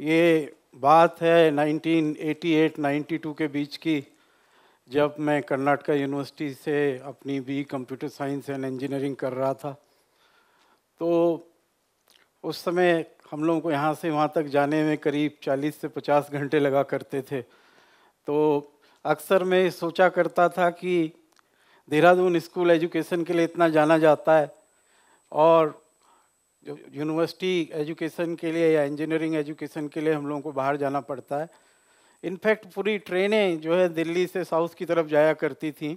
ये बात है 1988-92 के बीच की जब मैं कर्नाटका यूनिवर्सिटी से अपनी B computer science and engineering कर रहा था तो उस समय हम लोगों को यहाँ से वहाँ तक जाने में करीब 40 से 50 घंटे लगा करते थे तो अक्सर मैं सोचा करता था कि देहरादून स्कूल एजुकेशन के लिए इतना जाना जाता है और जो यूनिवर्सिटी एजुकेशन के लिए या इंजीनियरिंग एजुकेशन के लिए हम लोगों को बाहर जाना पड़ता है इनफैक्ट पूरी ट्रेनें जो है दिल्ली से साउथ की तरफ जाया करती थी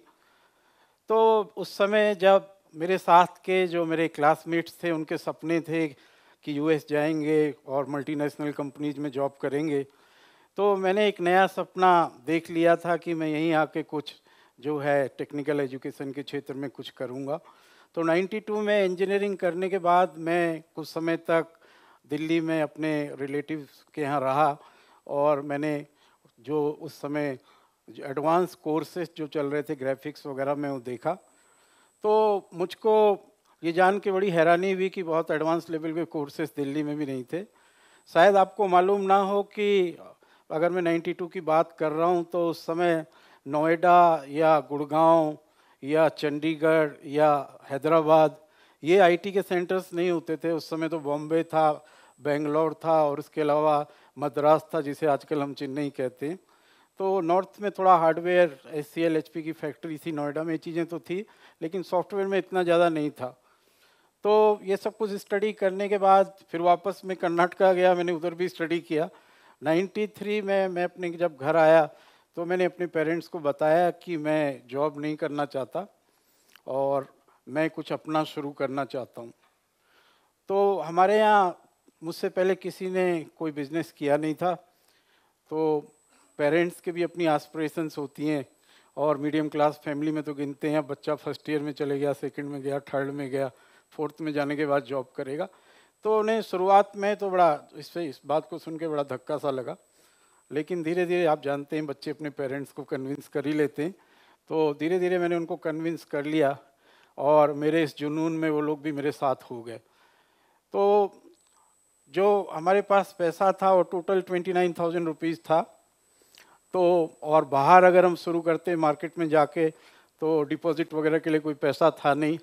तो उस समय जब मेरे साथ के जो मेरे क्लासमेट्स थे उनके सपने थे कि यूएस जाएंगे और मल्टीनेशनल कंपनीज में जॉब करेंगे तो मैंने एक नया सपना देख लिया था कि मैं यहीं आके कुछ जो है टेक्निकल एजुकेशन के क्षेत्र में कुछ करूँगा तो 92 में इंजीनियरिंग करने के बाद मैं कुछ समय तक दिल्ली में अपने रिलेटिव के यहाँ रहा और मैंने जो उस समय एडवांस कोर्सेस जो चल रहे थे ग्राफिक्स वगैरह में वो देखा तो मुझको ये जान के बड़ी हैरानी हुई कि बहुत एडवांस लेवल के कोर्सेस दिल्ली में भी नहीं थे शायद आपको मालूम ना हो कि अगर मैं 92 की बात कर रहा हूँ तो उस समय नोएडा या गुड़गांव या चंडीगढ़ या हैदराबाद ये आईटी के सेंटर्स नहीं होते थे उस समय तो बॉम्बे था बेंगलोर था और उसके अलावा मद्रास था जिसे आजकल हम चेन्नई कहते हैं तो नॉर्थ में थोड़ा hardware S C L H P की फैक्ट्री थी नोएडा में ये चीज़ें तो थी लेकिन सॉफ्टवेयर में इतना ज़्यादा नहीं था तो ये सब कुछ स्टडी करने के बाद फिर वापस मैं कर्नाटका गया मैंने उधर भी स्टडी किया 93 में मैं अपने जब घर आया तो मैंने अपने पेरेंट्स को बताया कि मैं जॉब नहीं करना चाहता और मैं कुछ अपना शुरू करना चाहता हूँ तो हमारे यहाँ मुझसे पहले किसी ने कोई बिजनेस किया नहीं था तो पेरेंट्स के भी अपनी आस्परेशंस होती हैं और मीडियम क्लास फैमिली में तो गिनते हैं बच्चा फर्स्ट ईयर में चले गया सेकंड में गया थर्ड में गया फोर्थ में जाने के बाद जॉब करेगा तो उन्हें शुरुआत में तो बड़ा इससे इस बात को सुन के बड़ा धक्का सा लगा लेकिन धीरे धीरे आप जानते हैं बच्चे अपने पेरेंट्स को कन्विंस कर ही लेते हैं तो धीरे धीरे मैंने उनको कन्विंस कर लिया और मेरे इस जुनून में वो लोग भी मेरे साथ हो गए तो जो हमारे पास पैसा था वो total twenty nine thousand rupees था तो और बाहर अगर हम शुरू करते मार्केट में जाके तो डिपॉजिट वगैरह के लिए कोई पैसा था नहीं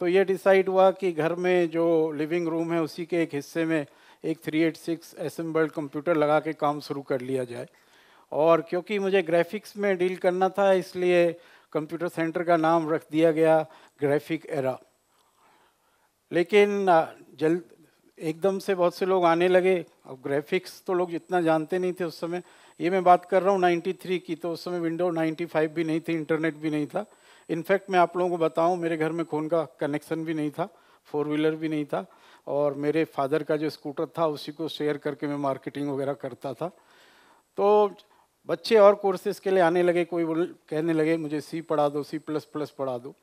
तो ये डिसाइड हुआ कि घर में जो लिविंग रूम है उसी के एक हिस्से में एक 386 एसेंबल्ड कंप्यूटर लगा के काम शुरू कर लिया जाए और क्योंकि मुझे ग्राफिक्स में डील करना था इसलिए कंप्यूटर सेंटर का नाम रख दिया गया ग्राफिक एरा लेकिन जल्द एकदम से बहुत से लोग आने लगे अब ग्राफिक्स तो लोग इतना जानते नहीं थे उस समय ये मैं बात कर रहा हूँ 93 की तो उस समय विंडो 95 भी नहीं थी इंटरनेट भी नहीं था इनफैक्ट मैं आप लोगों को बताऊँ मेरे घर में खून का कनेक्शन भी नहीं था फोर व्हीलर भी नहीं था और मेरे फादर का जो स्कूटर था उसी को शेयर करके मैं मार्केटिंग वगैरह करता था तो बच्चे और कोर्सेज के लिए आने लगे कोई बोल कहने लगे मुझे सी पढ़ा दो सी प्लस प्लस पढ़ा दो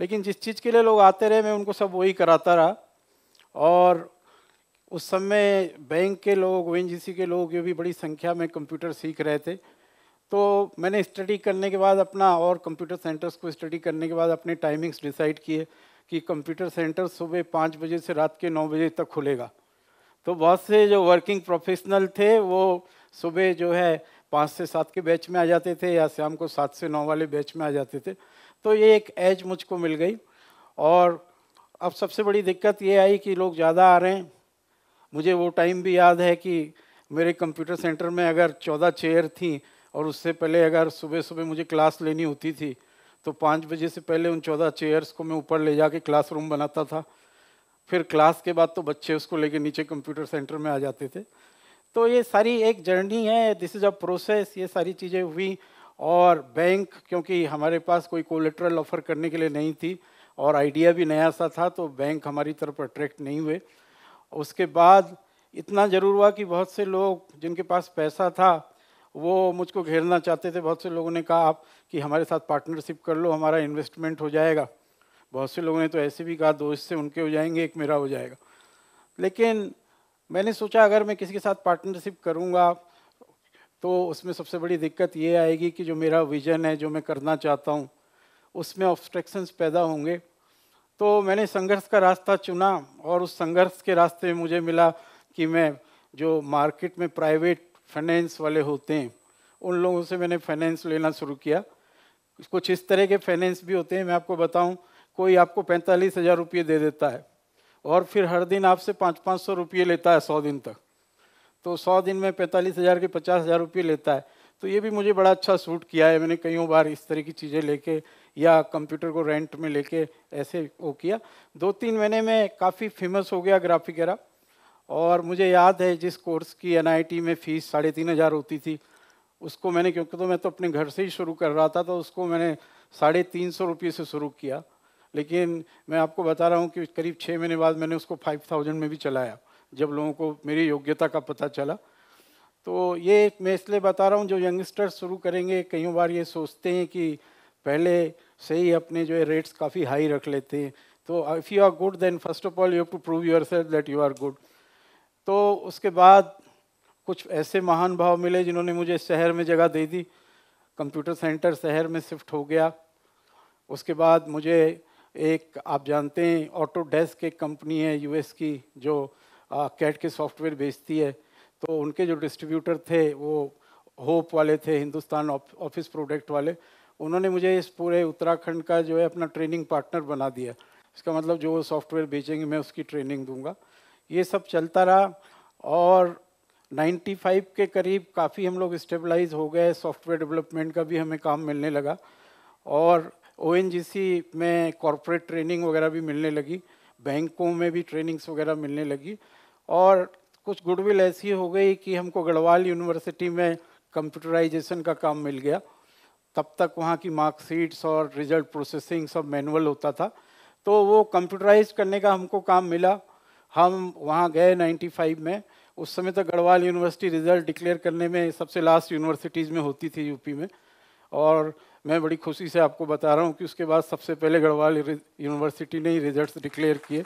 लेकिन जिस चीज़ के लिए लोग आते रहे मैं उनको सब वही कराता रहा और उस समय बैंक के लोग ओ के लोग ये भी बड़ी संख्या में कंप्यूटर सीख रहे थे तो मैंने स्टडी करने के बाद अपना और कंप्यूटर सेंटर्स को स्टडी करने के बाद अपने टाइमिंग्स डिसाइड किए कि कंप्यूटर सेंटर सुबह पाँच बजे से रात के नौ बजे तक खुलेगा तो बहुत से जो वर्किंग प्रोफेशनल थे वो सुबह जो है पाँच से सात के बैच में आ जाते थे या शाम को सात से नौ वाले बैच में आ जाते थे तो ये एक एज मुझको मिल गई और अब सबसे बड़ी दिक्कत ये आई कि लोग ज़्यादा आ रहे हैं मुझे वो टाइम भी याद है कि मेरे कंप्यूटर सेंटर में अगर चौदह चेयर थी और उससे पहले अगर सुबह सुबह मुझे क्लास लेनी होती थी तो पाँच बजे से पहले उन चौदह चेयर्स को मैं ऊपर ले जाके क्लासरूम बनाता था फिर क्लास के बाद तो बच्चे उसको लेके नीचे कंप्यूटर सेंटर में आ जाते थे तो ये सारी एक जर्नी है दिस इज़ अ प्रोसेस ये सारी चीज़ें हुई और बैंक क्योंकि हमारे पास कोई कोलेट्रल ऑफर करने के लिए नहीं थी और आइडिया भी नया सा था तो बैंक हमारी तरफ अट्रैक्ट नहीं हुए उसके बाद इतना ज़रूर हुआ कि बहुत से लोग जिनके पास पैसा था वो मुझको घेरना चाहते थे बहुत से लोगों ने कहा आप कि हमारे साथ पार्टनरशिप कर लो हमारा इन्वेस्टमेंट हो जाएगा बहुत से लोगों ने तो ऐसे भी कहा दो से उनके हो जाएंगे एक मेरा हो जाएगा लेकिन मैंने सोचा अगर मैं किसी के साथ पार्टनरशिप करूँगा तो उसमें सबसे बड़ी दिक्कत ये आएगी कि जो मेरा विज़न है जो मैं करना चाहता हूँ उसमें ऑब्स्ट्रक्शंस पैदा होंगे तो मैंने संघर्ष का रास्ता चुना और उस संघर्ष के रास्ते में मुझे मिला कि मैं जो मार्केट में प्राइवेट फाइनेंस वाले होते हैं उन लोगों से मैंने फाइनेंस लेना शुरू किया कुछ इस तरह के फाइनेंस भी होते हैं मैं आपको बताऊं कोई आपको पैंतालीस हज़ार रुपये दे देता है और फिर हर दिन आपसे पाँच पाँच सौ रुपये लेता है सौ दिन तक तो सौ दिन में पैंतालीस हज़ार के पचास हज़ार रुपये लेता है तो ये भी मुझे बड़ा अच्छा सूट किया है मैंने कईयों बार इस तरह की चीज़ें लेके या कंप्यूटर को रेंट में लेके ऐसे वो किया दो तीन महीने में काफ़ी फेमस हो गया ग्राफिक एरा और मुझे याद है जिस कोर्स की एनआईटी में फ़ीस साढ़े तीन हज़ार होती थी उसको मैंने क्योंकि तो मैं तो अपने घर से ही शुरू कर रहा था तो उसको मैंने साढ़े तीन सौ रुपये से शुरू किया लेकिन मैं आपको बता रहा हूँ कि करीब छः महीने बाद मैंने उसको फाइव थाउजेंड में भी चलाया जब लोगों को मेरी योग्यता का पता चला तो ये मैं इसलिए बता रहा हूँ जो यंगस्टर्स शुरू करेंगे कई बार ये सोचते हैं कि पहले से ही अपने जो है रेट्स काफ़ी हाई रख लेते हैं तो if you are good then first of all you have to prove yourself that you are good तो उसके बाद कुछ ऐसे महान भाव मिले जिन्होंने मुझे शहर में जगह दे दी कंप्यूटर सेंटर शहर में शिफ्ट हो गया उसके बाद मुझे एक आप जानते हैं ऑटो डेस्क एक कंपनी है यूएस की जो कैट के सॉफ्टवेयर बेचती है तो उनके जो डिस्ट्रीब्यूटर थे वो होप वाले थे हिंदुस्तान ऑफिस प्रोडक्ट वाले उन्होंने मुझे इस पूरे उत्तराखंड का जो है अपना ट्रेनिंग पार्टनर बना दिया इसका मतलब जो सॉफ्टवेयर बेचेंगे मैं उसकी ट्रेनिंग दूंगा ये सब चलता रहा और 95 के करीब काफ़ी हम लोग स्टेबलाइज हो गए सॉफ्टवेयर डेवलपमेंट का भी हमें काम मिलने लगा और ओ में कॉरपोरेट ट्रेनिंग वगैरह भी मिलने लगी बैंकों में भी ट्रेनिंग्स वगैरह मिलने लगी और कुछ गुडविल ऐसी हो गई कि हमको गढ़वाल यूनिवर्सिटी में कंप्यूटराइजेशन का काम मिल गया तब तक वहाँ की मार्कशीट्स और रिजल्ट प्रोसेसिंग सब मैनुअल होता था तो वो कंप्यूटराइज करने का हमको काम मिला हम वहाँ गए 95 में उस समय तो गढ़वाल यूनिवर्सिटी रिजल्ट डिक्लेयर करने में सबसे लास्ट यूनिवर्सिटीज़ में होती थी यूपी में और मैं बड़ी खुशी से आपको बता रहा हूँ कि उसके बाद सबसे पहले गढ़वाल यूनिवर्सिटी ने ही रिजल्ट डिक्लेयर किए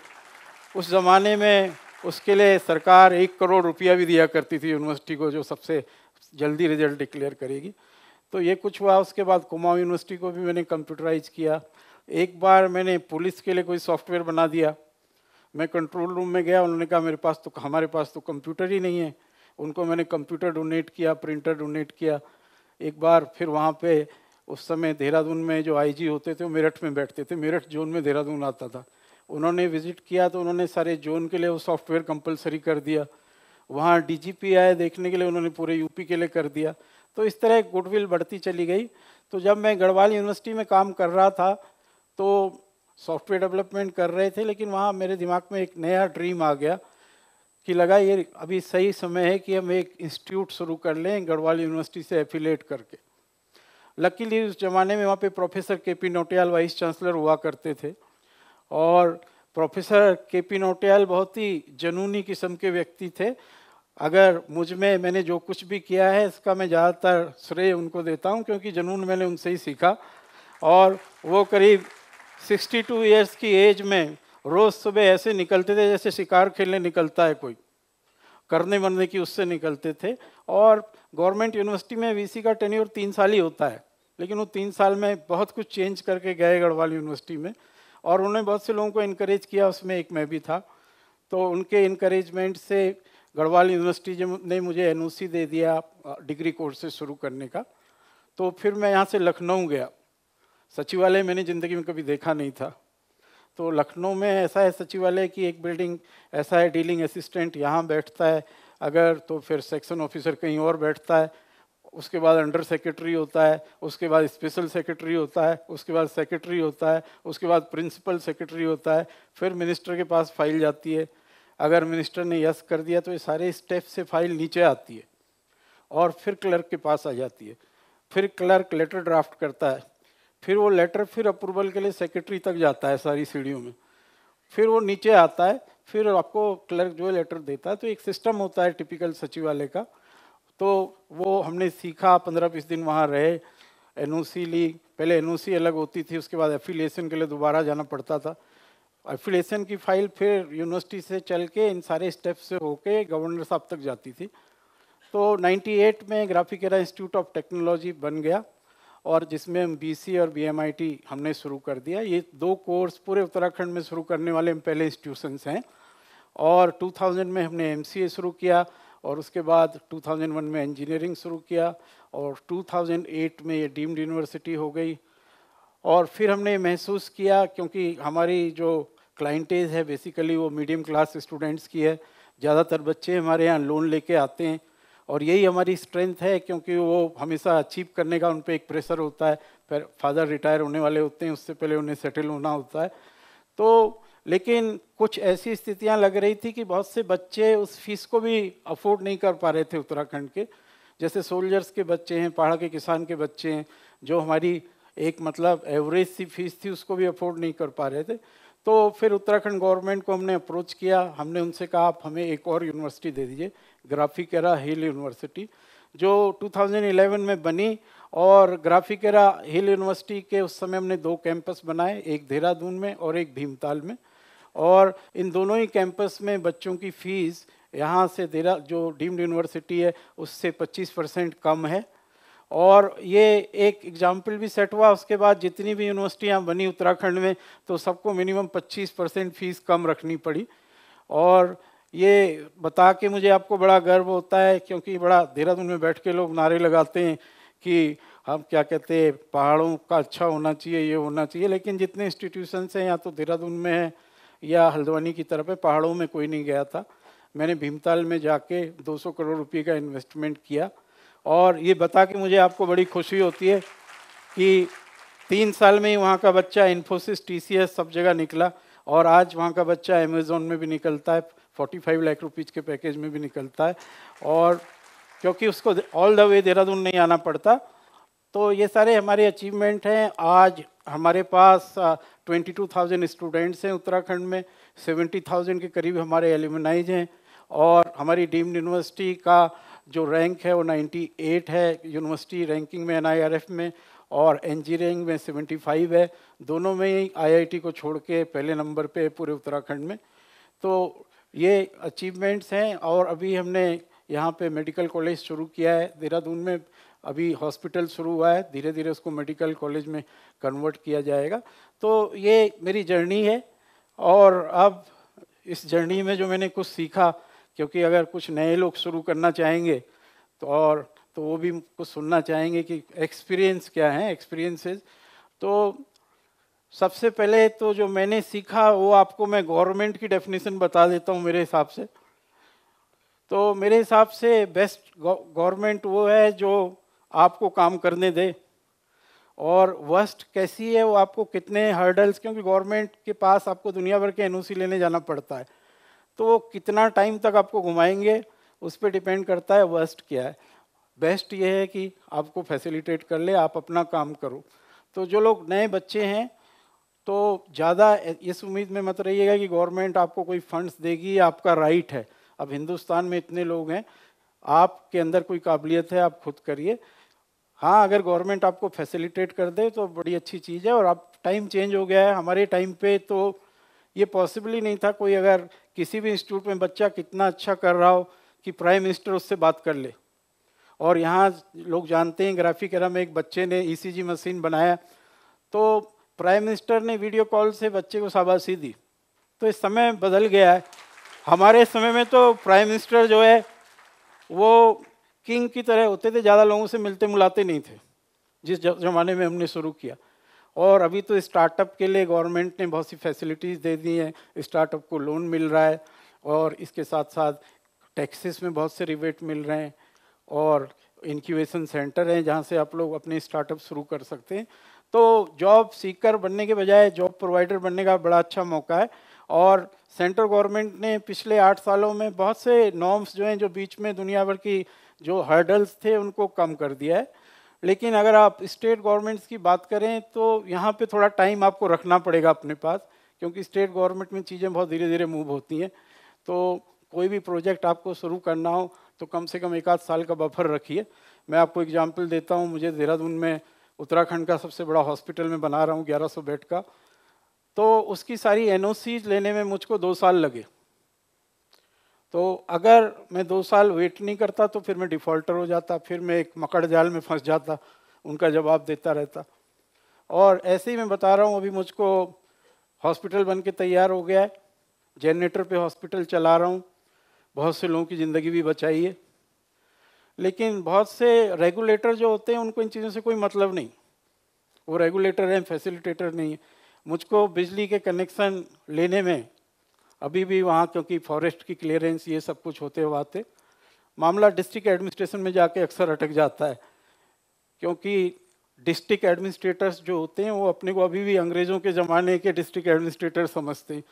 उस ज़माने में उसके लिए सरकार एक करोड़ रुपया भी दिया करती थी यूनिवर्सिटी को जो सबसे जल्दी रिजल्ट डिक्लेयर करेगी तो ये कुछ हुआ उसके बाद कुमाऊँ यूनिवर्सिटी को भी मैंने कंप्यूटराइज किया एक बार मैंने पुलिस के लिए कोई सॉफ्टवेयर बना दिया मैं कंट्रोल रूम में गया उन्होंने कहा मेरे पास तो हमारे पास तो कंप्यूटर ही नहीं है उनको मैंने कंप्यूटर डोनेट किया प्रिंटर डोनेट किया एक बार फिर वहाँ पे उस समय देहरादून में जो आईजी होते थे वो मेरठ में बैठते थे मेरठ जोन में देहरादून आता था उन्होंने विजिट किया तो उन्होंने सारे जोन के लिए वो सॉफ्टवेयर कंपलसरी कर दिया वहाँ डी आए देखने के लिए उन्होंने पूरे यूपी के लिए कर दिया तो इस तरह गुडविल बढ़ती चली गई तो जब मैं गढ़वाल यूनिवर्सिटी में काम कर रहा था तो सॉफ्टवेयर डेवलपमेंट कर रहे थे लेकिन वहाँ मेरे दिमाग में एक नया ड्रीम आ गया कि लगा ये अभी सही समय है कि हम एक इंस्टीट्यूट शुरू कर लें गढ़वाल यूनिवर्सिटी से एफिलेट करके लकीली उस ज़माने में वहाँ पे प्रोफेसर के पी नोटियाल वाइस चांसलर हुआ करते थे और प्रोफेसर के पी नोटियाल बहुत ही जनूनी किस्म के व्यक्ति थे अगर मुझ में मैंने जो कुछ भी किया है इसका मैं ज़्यादातर श्रेय उनको देता हूँ क्योंकि जनून मैंने उनसे ही सीखा और वो करीब सिक्सटी टू ईयर्स की एज में रोज़ सुबह ऐसे निकलते थे जैसे शिकार खेलने निकलता है कोई करने मरने की उससे निकलते थे और गवर्नमेंट यूनिवर्सिटी में वीसी का और तीन साल ही होता है लेकिन वो तीन साल में बहुत कुछ चेंज करके गए गढ़वाल यूनिवर्सिटी में और उन्होंने बहुत से लोगों को इनक्रेज किया उसमें एक मैं भी था तो उनके इनक्रेजमेंट से गढ़वाल यूनिवर्सिटी ने मुझे एन दे दिया डिग्री कोर्सेज शुरू करने का तो फिर मैं यहाँ से लखनऊ गया सचिवालय मैंने ज़िंदगी में कभी देखा नहीं था तो लखनऊ में ऐसा है सचिवालय की एक बिल्डिंग ऐसा है डीलिंग असिस्टेंट यहाँ बैठता है अगर तो फिर सेक्शन ऑफिसर कहीं और बैठता है उसके बाद अंडर सेक्रेटरी होता है उसके बाद स्पेशल सेक्रेटरी होता है उसके बाद सेक्रेटरी होता है उसके बाद प्रिंसिपल सेक्रेटरी होता है फिर मिनिस्टर के पास फाइल जाती है अगर मिनिस्टर ने यस कर दिया तो ये सारे स्टेप से फाइल नीचे आती है और फिर क्लर्क के पास आ जाती है फिर क्लर्क लेटर ड्राफ्ट करता है फिर वो लेटर फिर अप्रूवल के लिए सेक्रेटरी तक जाता है सारी सीढ़ियों में फिर वो नीचे आता है फिर आपको क्लर्क जो लेटर देता है तो एक सिस्टम होता है टिपिकल सचिवालय का तो वो हमने सीखा पंद्रह बीस दिन वहाँ रहे एन ली पहले एन अलग होती थी उसके बाद एफिलिएशन के लिए दोबारा जाना पड़ता था एफिलिएशन की फाइल फिर यूनिवर्सिटी से चल के इन सारे स्टेप से होके गवर्नर साहब तक जाती थी तो 98 में ग्राफिकेरा इंस्टीट्यूट ऑफ टेक्नोलॉजी बन गया और जिसमें हम सी और टी हमने शुरू कर दिया ये दो कोर्स पूरे उत्तराखंड में शुरू करने वाले हम पहले इंस्टीट्यूशंस हैं और 2000 में हमने ए शुरू किया और उसके बाद 2001 में इंजीनियरिंग शुरू किया और 2008 में ये डीम्ड यूनिवर्सिटी हो गई और फिर हमने महसूस किया क्योंकि हमारी जो क्लाइंटेज है बेसिकली वो मीडियम क्लास स्टूडेंट्स की है ज़्यादातर बच्चे हमारे यहाँ लोन लेके आते हैं और यही हमारी स्ट्रेंथ है क्योंकि वो हमेशा अचीव करने का उन पर एक प्रेशर होता है फिर फादर रिटायर होने वाले होते हैं उससे पहले उन्हें सेटल होना होता है तो लेकिन कुछ ऐसी स्थितियां लग रही थी कि बहुत से बच्चे उस फीस को भी अफोर्ड नहीं कर पा रहे थे उत्तराखंड के जैसे सोल्जर्स के बच्चे हैं पहाड़ के किसान के बच्चे हैं जो हमारी एक मतलब एवरेज सी फीस थी उसको भी अफोर्ड नहीं कर पा रहे थे तो फिर उत्तराखंड गवर्नमेंट को हमने अप्रोच किया हमने उनसे कहा आप हमें एक और यूनिवर्सिटी दे दीजिए ग्राफिकेरा हिल यूनिवर्सिटी जो 2011 में बनी और ग्राफिकेरा हिल यूनिवर्सिटी के उस समय हमने दो कैंपस बनाए एक देहरादून में और एक भीमताल में और इन दोनों ही कैंपस में बच्चों की फ़ीस यहाँ से देरा जो डीम्ड यूनिवर्सिटी है उससे 25 परसेंट कम है और ये एक एग्जाम्पल भी सेट हुआ उसके बाद जितनी भी यूनिवर्सिटियाँ बनी उत्तराखंड में तो सबको मिनिमम 25 परसेंट फीस कम रखनी पड़ी और ये बता के मुझे आपको बड़ा गर्व होता है क्योंकि बड़ा देहरादून में बैठ के लोग नारे लगाते हैं कि हम क्या कहते हैं पहाड़ों का अच्छा होना चाहिए ये होना चाहिए लेकिन जितने इंस्टीट्यूशन हैं या तो देहरादून में है या हल्द्वानी की तरफ है पहाड़ों में कोई नहीं गया था मैंने भीमताल में जाके 200 करोड़ रुपये का इन्वेस्टमेंट किया और ये बता के मुझे आपको बड़ी खुशी होती है कि तीन साल में ही वहाँ का बच्चा इन्फोसिस टी सब जगह निकला और आज वहाँ का बच्चा अमेज़ोन में भी निकलता है 45 लाख रुपीज़ के पैकेज में भी निकलता है और क्योंकि उसको ऑल द वे देहरादून नहीं आना पड़ता तो ये सारे हमारे अचीवमेंट हैं आज हमारे पास 22,000 स्टूडेंट्स हैं उत्तराखंड में 70,000 के करीब हमारे एलिमनाइज हैं और हमारी डीम्ड यूनिवर्सिटी का जो रैंक है वो 98 है यूनिवर्सिटी रैंकिंग में एनआईआरएफ में और इंजीनियरिंग में 75 है दोनों में ही आईआईटी को छोड़ के पहले नंबर पे पूरे उत्तराखंड में तो ये अचीवमेंट्स हैं और अभी हमने यहाँ पे मेडिकल कॉलेज शुरू किया है देहरादून में अभी हॉस्पिटल शुरू हुआ है धीरे धीरे उसको मेडिकल कॉलेज में कन्वर्ट किया जाएगा तो ये मेरी जर्नी है और अब इस जर्नी में जो मैंने कुछ सीखा क्योंकि अगर कुछ नए लोग शुरू करना चाहेंगे तो और तो वो भी कुछ सुनना चाहेंगे कि एक्सपीरियंस क्या है एक्सपीरियंसेस तो सबसे पहले तो जो मैंने सीखा वो आपको मैं गवर्नमेंट की डेफिनेशन बता देता हूँ मेरे हिसाब से तो मेरे हिसाब से बेस्ट गवर्नमेंट वो है जो आपको काम करने दे और वर्स्ट कैसी है वो आपको कितने हर्डल्स क्योंकि गवर्नमेंट के पास आपको दुनिया भर के एनओसी लेने जाना पड़ता है तो वो कितना टाइम तक आपको घुमाएंगे उस पर डिपेंड करता है वर्स्ट क्या है बेस्ट ये है कि आपको फैसिलिटेट कर ले आप अपना काम करो तो जो लोग नए बच्चे हैं तो ज़्यादा इस उम्मीद में मत रहिएगा कि गवर्नमेंट आपको कोई फंड्स देगी आपका राइट है अब हिंदुस्तान में इतने लोग हैं आपके अंदर कोई काबिलियत है आप खुद करिए हाँ अगर गवर्नमेंट आपको फैसिलिटेट कर दे तो बड़ी अच्छी चीज़ है और आप टाइम चेंज हो गया है हमारे टाइम पे तो ये पॉसिबल ही नहीं था कोई अगर किसी भी इंस्टीट्यूट में बच्चा कितना अच्छा कर रहा हो कि प्राइम मिनिस्टर उससे बात कर ले और यहाँ लोग जानते हैं ग्राफिक एरा में एक बच्चे ने ईसीजी e मशीन बनाया तो प्राइम मिनिस्टर ने वीडियो कॉल से बच्चे को शाबाशी दी तो इस समय बदल गया है हमारे समय में तो प्राइम मिनिस्टर जो है वो किंग की तरह होते थे ज़्यादा लोगों से मिलते मुलाते नहीं थे जिस जमाने में हमने शुरू किया और अभी तो स्टार्टअप के लिए गवर्नमेंट ने बहुत सी फैसिलिटीज़ दे दी हैं स्टार्टअप को लोन मिल रहा है और इसके साथ साथ टैक्सेस में बहुत से रिबेट मिल रहे हैं और इनक्यूबेशन सेंटर हैं जहाँ से आप लोग अपने स्टार्टअप शुरू कर सकते हैं तो जॉब सीकर बनने के बजाय जॉब प्रोवाइडर बनने का बड़ा अच्छा मौका है और सेंट्रल गवर्नमेंट ने पिछले आठ सालों में बहुत से नॉर्म्स जो हैं जो बीच में दुनिया भर की जो हर्डल्स थे उनको कम कर दिया है लेकिन अगर आप स्टेट गवर्नमेंट्स की बात करें तो यहाँ पे थोड़ा टाइम आपको रखना पड़ेगा अपने पास क्योंकि स्टेट गवर्नमेंट में चीज़ें बहुत धीरे धीरे मूव होती हैं तो कोई भी प्रोजेक्ट आपको शुरू करना हो तो कम से कम एक आध साल का बफर रखिए मैं आपको एग्जाम्पल देता हूँ मुझे देहरादून में उत्तराखंड का सबसे बड़ा हॉस्पिटल में बना रहा हूँ ग्यारह बेड का तो उसकी सारी एन लेने में मुझको दो साल लगे तो अगर मैं दो साल वेट नहीं करता तो फिर मैं डिफ़ॉल्टर हो जाता फिर मैं एक मकड़ जाल में फंस जाता उनका जवाब देता रहता और ऐसे ही मैं बता रहा हूँ अभी मुझको हॉस्पिटल बन के तैयार हो गया है जनरेटर पे हॉस्पिटल चला रहा हूँ बहुत से लोगों की ज़िंदगी भी बचाई है लेकिन बहुत से रेगुलेटर जो होते हैं उनको इन चीज़ों से कोई मतलब नहीं वो रेगुलेटर हैं फैसिलिटेटर नहीं है मुझको बिजली के कनेक्शन लेने में अभी भी वहाँ क्योंकि फॉरेस्ट की क्लियरेंस ये सब कुछ होते हुआते मामला डिस्ट्रिक्ट एडमिनिस्ट्रेशन में जाके अक्सर अटक जाता है क्योंकि डिस्ट्रिक्ट एडमिनिस्ट्रेटर्स जो होते हैं वो अपने को अभी भी अंग्रेज़ों के ज़माने के डिस्ट्रिक्ट एडमिनिस्ट्रेटर समझते हैं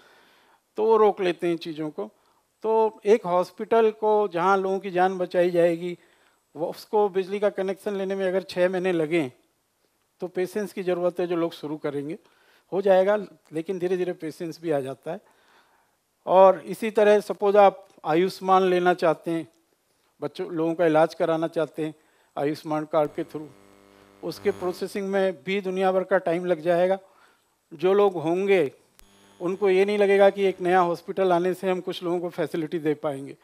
तो वो रोक लेते हैं चीज़ों को तो एक हॉस्पिटल को जहाँ लोगों की जान बचाई जाएगी वो उसको बिजली का कनेक्शन लेने में अगर छः महीने लगें तो पेशेंस की ज़रूरत है जो लोग शुरू करेंगे हो जाएगा लेकिन धीरे धीरे पेशेंस भी आ जाता है और इसी तरह सपोज आप आयुष्मान लेना चाहते हैं बच्चों लोगों का इलाज कराना चाहते हैं आयुष्मान कार्ड के थ्रू उसके प्रोसेसिंग में भी दुनिया भर का टाइम लग जाएगा जो लोग होंगे उनको ये नहीं लगेगा कि एक नया हॉस्पिटल आने से हम कुछ लोगों को फैसिलिटी दे पाएंगे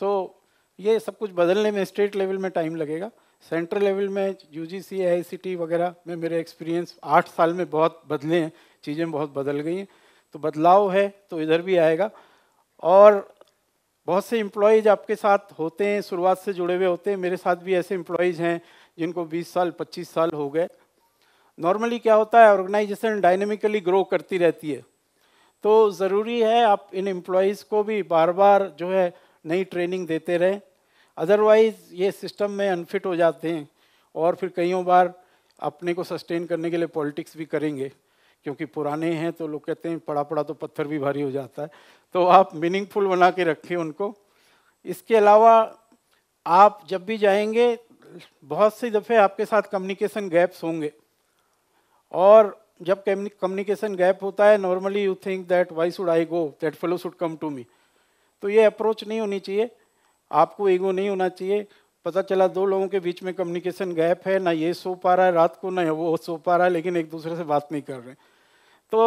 सो so, ये सब कुछ बदलने में स्टेट लेवल में टाइम लगेगा सेंट्रल लेवल में U G C I C T वगैरह में मेरे एक्सपीरियंस आठ साल में बहुत बदले हैं चीज़ें बहुत बदल गई हैं तो बदलाव है तो इधर भी आएगा और बहुत से इम्प्लॉयज़ आपके साथ होते हैं शुरुआत से जुड़े हुए होते हैं मेरे साथ भी ऐसे इम्प्लॉयज़ हैं जिनको 20 साल 25 साल हो गए नॉर्मली क्या होता है ऑर्गेनाइजेशन डायनेमिकली ग्रो करती रहती है तो ज़रूरी है आप इन एम्प्लॉयज़ को भी बार बार जो है नई ट्रेनिंग देते रहें अदरवाइज़ ये सिस्टम में अनफिट हो जाते हैं और फिर कईयों बार अपने को सस्टेन करने के लिए पॉलिटिक्स भी करेंगे क्योंकि पुराने हैं तो लोग कहते हैं पड़ा पड़ा तो पत्थर भी भारी हो जाता है तो आप मीनिंगफुल बना के रखें उनको इसके अलावा आप जब भी जाएंगे बहुत सी दफ़े आपके साथ कम्युनिकेशन गैप्स होंगे और जब कम्युनिकेशन गैप होता है normally you think that why should I go that fellow should come to me तो ये अप्रोच नहीं होनी चाहिए आपको ईगो नहीं होना चाहिए पता चला दो लोगों के बीच में कम्युनिकेशन गैप है ना ये सो पा रहा है रात को ना वो सो पा रहा है लेकिन एक दूसरे से बात नहीं कर रहे हैं तो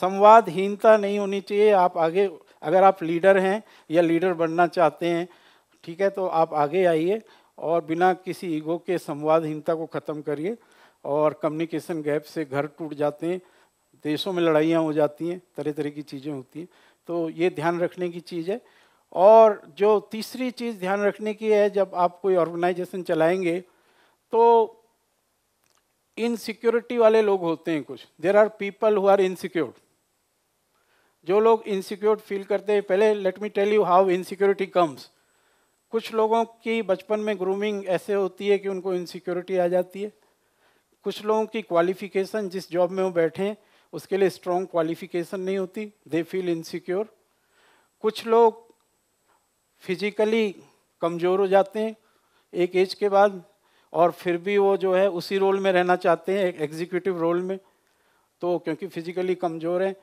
संवादहीनता नहीं होनी चाहिए आप आगे अगर आप लीडर हैं या लीडर बनना चाहते हैं ठीक है तो आप आगे आइए और बिना किसी ईगो के संवादहीनता को ख़त्म करिए और कम्युनिकेशन गैप से घर टूट जाते हैं देशों में लड़ाइयाँ हो जाती हैं तरह तरह की चीज़ें होती हैं तो ये ध्यान रखने की चीज़ है और जो तीसरी चीज़ ध्यान रखने की है जब आप कोई ऑर्गेनाइजेशन चलाएंगे तो इनसिक्योरिटी वाले लोग होते हैं कुछ there are people who are insecure जो लोग इनसिक्योर फील करते हैं पहले let me tell you how insecurity comes कुछ लोगों की बचपन में ग्रूमिंग ऐसे होती है कि उनको इनसिक्योरिटी आ जाती है कुछ लोगों की क्वालिफिकेशन जिस जॉब में वो बैठे हैं उसके लिए स्ट्रॉन्ग क्वालिफिकेशन नहीं होती दे फील इनसिक्योर कुछ लोग फिजिकली कमज़ोर हो जाते हैं एक एज के बाद और फिर भी वो जो है उसी रोल में रहना चाहते हैं एक एग्जीक्यूटिव रोल में तो क्योंकि फिजिकली कमज़ोर हैं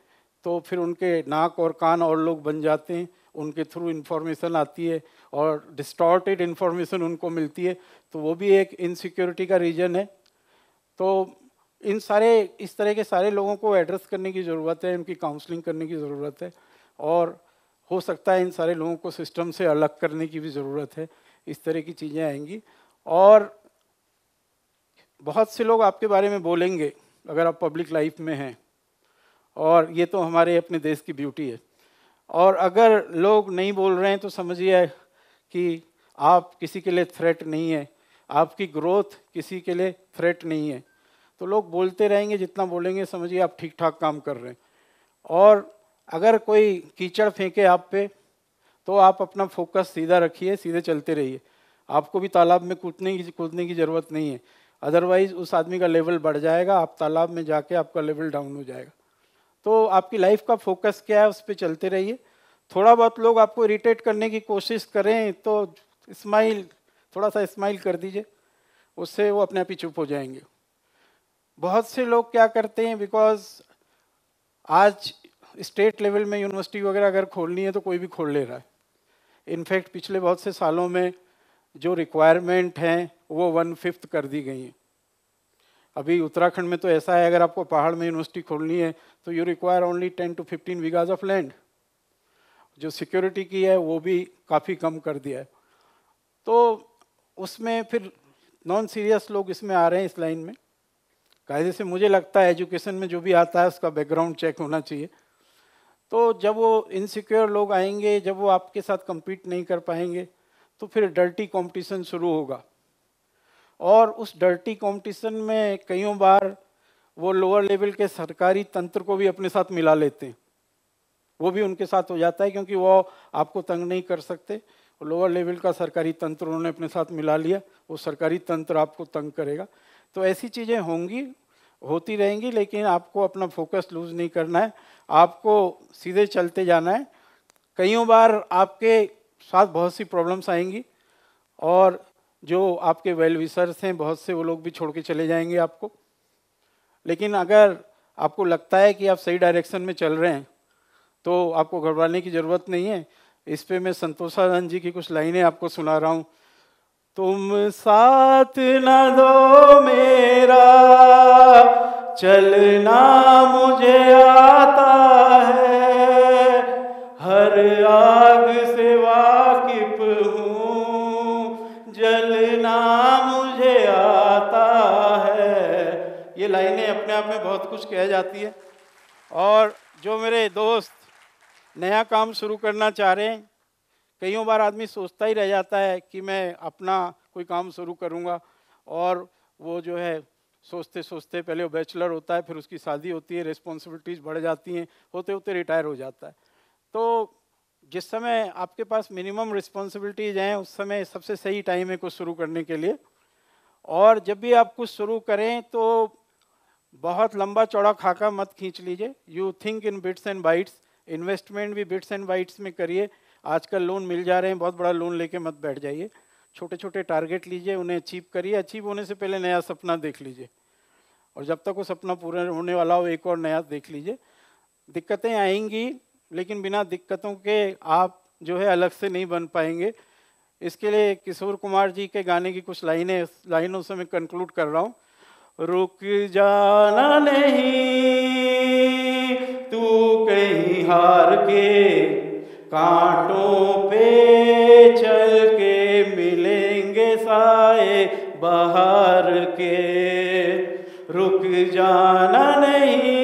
तो फिर उनके नाक और कान और लोग बन जाते हैं उनके थ्रू इन्फॉर्मेशन आती है और डिस्टॉर्टेड इन्फॉर्मेशन उनको मिलती है तो वो भी एक इनसिक्योरिटी का रीजन है तो इन सारे इस तरह के सारे लोगों को एड्रेस करने की ज़रूरत है उनकी काउंसलिंग करने की ज़रूरत है और हो सकता है इन सारे लोगों को सिस्टम से अलग करने की भी ज़रूरत है इस तरह की चीज़ें आएंगी और बहुत से लोग आपके बारे में बोलेंगे अगर आप पब्लिक लाइफ में हैं और ये तो हमारे अपने देश की ब्यूटी है और अगर लोग नहीं बोल रहे हैं तो समझिए कि आप किसी के लिए थ्रेट नहीं है आपकी ग्रोथ किसी के लिए थ्रेट नहीं है तो लोग बोलते रहेंगे जितना बोलेंगे समझिए आप ठीक ठाक काम कर रहे हैं और अगर कोई कीचड़ फेंके आप पे तो आप अपना फोकस सीधा रखिए सीधे चलते रहिए आपको भी तालाब में कूदने की कूदने की ज़रूरत नहीं है अदरवाइज उस आदमी का लेवल बढ़ जाएगा आप तालाब में जाके आपका लेवल डाउन हो जाएगा तो आपकी लाइफ का फोकस क्या है उस पर चलते रहिए थोड़ा बहुत लोग आपको इरीटेट करने की कोशिश करें तो स्माइल थोड़ा सा स्माइल कर दीजिए उससे वो अपने आप ही चुप हो जाएंगे बहुत से लोग क्या करते हैं बिकॉज आज स्टेट लेवल में यूनिवर्सिटी वगैरह अगर खोलनी है तो कोई भी खोल ले रहा है इनफैक्ट पिछले बहुत से सालों में जो रिक्वायरमेंट हैं वो वन फिफ्थ कर दी गई हैं अभी उत्तराखंड में तो ऐसा है अगर आपको पहाड़ में यूनिवर्सिटी खोलनी है तो you require only ten to fifteen bighas of land जो सिक्योरिटी की है वो भी काफ़ी कम कर दिया है तो उसमें फिर नॉन सीरियस लोग इसमें आ रहे हैं इस लाइन में कायदे से मुझे लगता है एजुकेशन में जो भी आता है उसका बैकग्राउंड चेक होना चाहिए तो जब वो इनसिक्योर लोग आएंगे जब वो आपके साथ कम्पीट नहीं कर पाएंगे तो फिर डर्टी कंपटीशन शुरू होगा और उस डर्टी कंपटीशन में कईयों बार वो लोअर लेवल के सरकारी तंत्र को भी अपने साथ मिला लेते हैं वो भी उनके साथ हो जाता है क्योंकि वो आपको तंग नहीं कर सकते लोअर लेवल का सरकारी तंत्र उन्होंने अपने साथ मिला लिया वो सरकारी तंत्र आपको तंग करेगा तो ऐसी चीज़ें होंगी होती रहेंगी लेकिन आपको अपना फोकस लूज नहीं करना है आपको सीधे चलते जाना है कईयों बार आपके साथ बहुत सी प्रॉब्लम्स आएंगी और जो आपके वेल विशर्स हैं बहुत से वो लोग भी छोड़ के चले जाएंगे आपको लेकिन अगर आपको लगता है कि आप सही डायरेक्शन में चल रहे हैं तो आपको घबराने की ज़रूरत नहीं है इस पे मैं संतोषानंद जी की कुछ लाइनें आपको सुना रहा हूँ तुम साथ न दो मेरा चलना मुझे आता है हर आग से आप में बहुत कुछ कह जाती है और जो मेरे दोस्त नया काम शुरू करना चाह रहे हैं कईयों बार आदमी सोचता ही रह जाता है कि मैं अपना कोई काम शुरू करूँगा और वो जो है सोचते सोचते पहले वो बैचलर होता है फिर उसकी शादी होती है रिस्पॉन्सिबिलिटीज़ बढ़ जाती हैं होते होते रिटायर हो जाता है तो जिस समय आपके पास मिनिमम रिस्पॉन्सिबिलिटीज़ हैं उस समय सबसे सही टाइम है कुछ शुरू करने के लिए और जब भी आप कुछ शुरू करें तो बहुत लंबा चौड़ा खाका मत खींच लीजिए you think in bits and bytes investment भी बिट्स एंड बाइट्स में करिए आजकल लोन मिल जा रहे हैं बहुत बड़ा लोन लेके मत बैठ जाइए छोटे छोटे टारगेट लीजिए उन्हें अचीव करिए अचीव होने से पहले नया सपना देख लीजिए और जब तक वो सपना पूरा होने वाला हो एक और नया देख लीजिए दिक्कतें आएंगी लेकिन बिना दिक्कतों के आप जो है अलग से नहीं बन पाएंगे इसके लिए किशोर कुमार जी के गाने की कुछ लाइनें लाइनों से मैं कंक्लूड कर रहा हूँ रुक जाना नहीं तू कहीं हार के कांटों पे चल के मिलेंगे साए बाहर के रुक जाना नहीं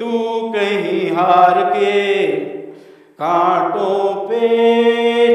तू कहीं हार के कांटों पे